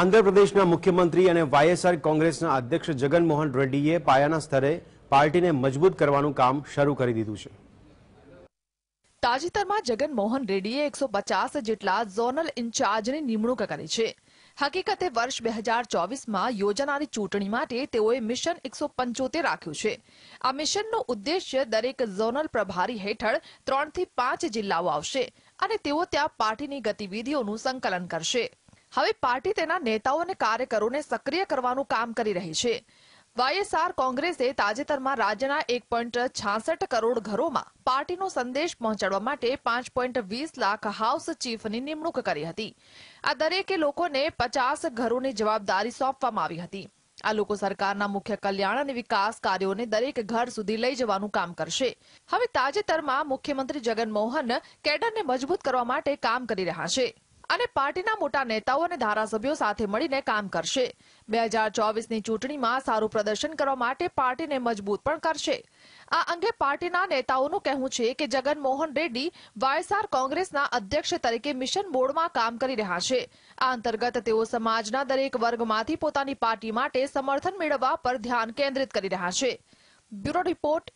આંધ્રપ્રદેશના મુખ્યમંત્રી અને વાયએસઆર કોંગ્રેસના અધ્યક્ષ જગનમોહન રેડ્ડીએ પાયાના સ્તરે પાર્ટીને મજબૂત કરવાનું કામ શરૂ કરી દીધું છે તાજેતરમાં જગનમોહન રેડ્ડીએ એકસો પચાસ જેટલા ઝોનલ ઇન્ચાર્જની નિમણૂક કરી છે હકીકતે વર્ષ બે હજાર ચોવીસમાં યોજાનારી ચૂંટણી માટે તેઓએ મિશન એકસો પંચોતેર રાખ્યું છે આ મિશનનો ઉદ્દેશ્ય દરેક ઝોનલ પ્રભારી હેઠળ ત્રણથી પાંચ જિલ્લાઓ આવશે અને તેઓ ત્યાં પાર્ટીની ગતિવિધિઓનું સંકલન કરશે હવે પાર્ટી તેના નેતાઓ અને કાર્યકરોને સક્રિય કરવાનું કામ કરી રહી છે વાયએસઆર કોંગ્રેસે તાજેતરમાં રાજ્યના એક પોઈન્ટ છાસઠ કરોડ ઘરોમાં પાર્ટીનો સંદેશ પહોંચાડવા માટે પાંચ પોઈન્ટ વીસ લાખ હાઉસ ચીફની નિમણૂક કરી હતી આ દરેકે લોકોને પચાસ ઘરોની જવાબદારી સોંપવામાં આવી હતી આ લોકો સરકારના મુખ્ય કલ્યાણ અને વિકાસ કાર્યોને દરેક ઘર સુધી લઈ જવાનું કામ કરશે હવે તાજેતરમાં મુખ્યમંત્રી જગનમોહન કેડરને મજબૂત કરવા માટે કામ કરી રહ્યા છે અને પાર્ટીના મોટા નેતાઓ અને ધારાસભ્યો સાથે મળીને કામ કરશે બે હજાર ચોવીસની ચૂંટણીમાં સારું પ્રદર્શન કરવા માટે પાર્ટીને મજબૂત પણ કરશે આ અંગે પાર્ટીના નેતાઓનું કહેવું છે કે જગનમોહન રેડ્ડી વાયએસઆર કોંગ્રેસના અધ્યક્ષ તરીકે મિશન બોર્ડમાં કામ કરી રહ્યા છે આ અંતર્ગત તેઓ સમાજના દરેક વર્ગમાંથી પોતાની પાર્ટી માટે સમર્થન મેળવવા પર ધ્યાન કેન્દ્રિત કરી રહ્યા છે બ્યુરો રિપોર્ટ